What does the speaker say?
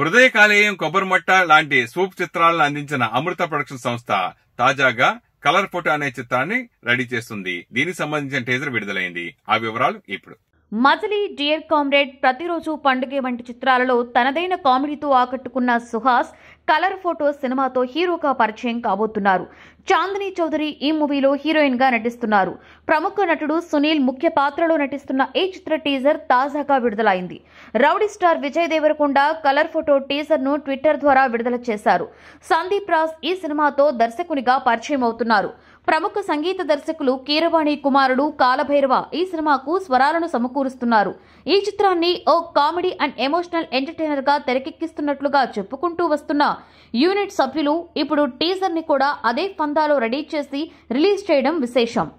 హృదయ కాలేయం కొబ్బరిమట్ట లాంటి సూప్ చిత్రాలను అందించిన అమృత ప్రొడక్షన్ సంస్థ తాజాగా కలర్ ఫోటో అనే చిత్రాన్ని రెడీ చేస్తుంది దీనికి సంబంధించిన టేజర్ విడుదలైంది ఆ వివరాలు ఇప్పుడు మజిలీ డియర్ కామ్రేడ్ ప్రతిరోజు పండుగే వంటి చిత్రాలలో తనదైన కామెడీతో ఆకట్టుకున్న సుహాస్ కలర్ ఫోటో సినిమాతో హీరోగా పరిచయం కాబోతున్నారు చాందిని చౌదరి ఈ మూవీలో హీరోయిన్ గా నటిస్తున్నారు ప్రముఖ నటుడు సునీల్ ముఖ్య పాత్రలో నటిస్తున్న ఈ చిత్ర టీజర్ తాజాగా విడుదలైంది rowdy star Vijay Devarakonda colour photo teaser ను ట్విట్టర్ ద్వారా విడుదల చేశారు సందీప్ రాజ్ ఈ సినిమాతో దర్శకునిగా పరిచయం అవుతున్నారు ప్రముఖ సంగీత దర్శకులు కీరవాణి కుమారుడు కాలభైరవ ఈ సినిమాకు స్వరాలను సమకూర్చారు సమకూరుస్తున్నారు ఈ చిత్రాన్ని ఓ కామెడీ అండ్ ఎమోషనల్ ఎంటర్టైనర్ గా తెరకెక్కిస్తున్నట్లుగా చెప్పుకుంటూ వస్తున్న యూనిట్ సభ్యులు ఇప్పుడు టీజర్ ని కూడా అదే ఫందాలో రెడీ చేసి రిలీజ్ చేయడం విశేషం